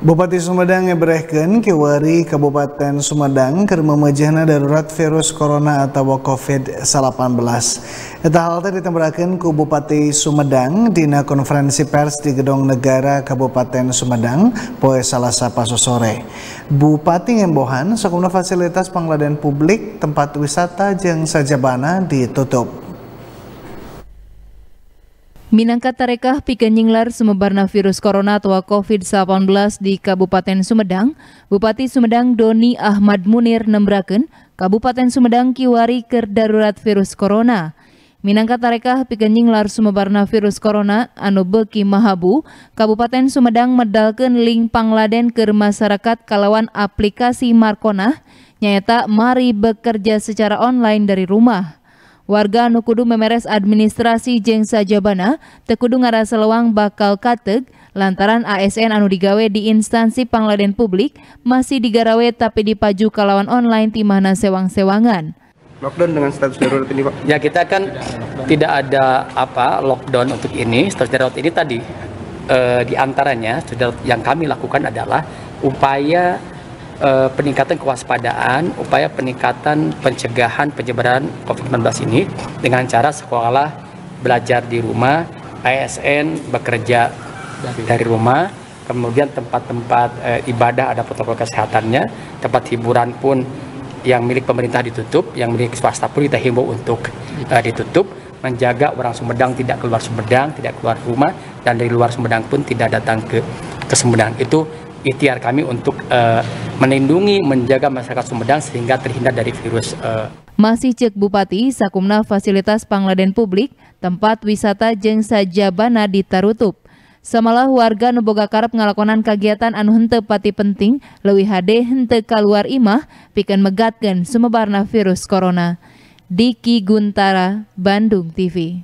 Bupati Sumedang ngeberehkan kewari Kabupaten Sumedang ke memejahna darurat virus corona atau COVID-19. Eta hal tadi ke Bupati Sumedang dina konferensi pers di Gedung Negara Kabupaten Sumedang poe Salasa paso sore. Bupati Ngembohan sekumna fasilitas pengladen publik, tempat wisata, jeng sajabana ditutup. Minangka tarekah pikanyinglar sumebarna virus corona atau COVID-19 di Kabupaten Sumedang, Bupati Sumedang Doni Ahmad Munir nembraken Kabupaten Sumedang kiwari ker darurat virus corona. Minangka tarekah pikanyinglar sumebarna virus corona anu beki mahabu, Kabupaten Sumedang medalken link pangladen ke masyarakat kalawan aplikasi Markona, nyata mari bekerja secara online dari rumah. Warga Nukudu memeres administrasi jeng sajabana, tekudu ngaraselewang bakal kateg, lantaran ASN anu digawe di instansi pangladen publik masih digarawe tapi dipaju kalawan online timahna sewang-sewangan. Lockdown dengan status darurat ini Pak? Ya kita kan tidak, tidak ada apa lockdown untuk ini, status darurat ini tadi e, eh, di antaranya yang kami lakukan adalah upaya eh, peningkatan kewaspadaan, upaya peningkatan pencegahan penyebaran COVID-19 ini dengan cara sekolah belajar di rumah, ASN bekerja dari, dari rumah, kemudian tempat-tempat eh, ibadah ada protokol kesehatannya, tempat hiburan pun yang milik pemerintah ditutup, yang milik swasta pun kita himbau untuk uh, ditutup, menjaga orang Sumedang tidak keluar Sumedang, tidak keluar rumah, dan dari luar Sumedang pun tidak datang ke ke Sumedang. Itu ikhtiar kami untuk uh, melindungi, menjaga masyarakat Sumedang sehingga terhindar dari virus. Uh. Masih cek Bupati, Sakumna fasilitas pangladen publik, tempat wisata jeng sajabana ditarutup. Samalah warga nuboga karep ngalakonan kegiatan anu hente pati penting, lewi hade hente keluar imah, pikan megatkan sumebarna virus corona. Diki Guntara, Bandung TV.